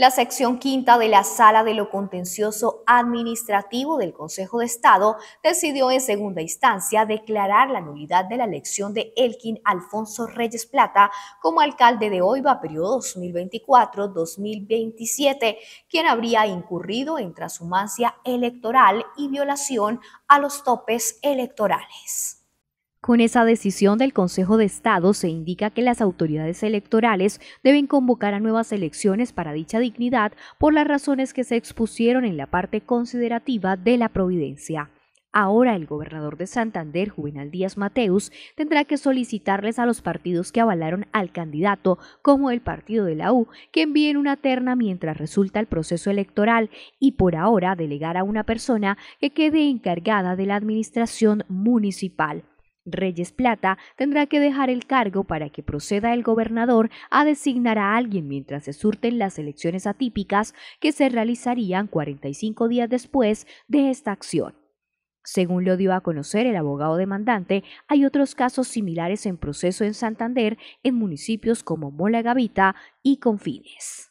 La sección quinta de la Sala de lo Contencioso Administrativo del Consejo de Estado decidió en segunda instancia declarar la nulidad de la elección de Elkin Alfonso Reyes Plata como alcalde de Oiva periodo 2024-2027, quien habría incurrido en trasumancia electoral y violación a los topes electorales. Con esa decisión del Consejo de Estado se indica que las autoridades electorales deben convocar a nuevas elecciones para dicha dignidad por las razones que se expusieron en la parte considerativa de la providencia. Ahora el gobernador de Santander, Juvenal Díaz Mateus, tendrá que solicitarles a los partidos que avalaron al candidato, como el partido de la U, que envíen una terna mientras resulta el proceso electoral y por ahora delegar a una persona que quede encargada de la administración municipal. Reyes Plata tendrá que dejar el cargo para que proceda el gobernador a designar a alguien mientras se surten las elecciones atípicas que se realizarían 45 días después de esta acción. Según lo dio a conocer el abogado demandante, hay otros casos similares en proceso en Santander en municipios como Mola Gavita y Confines.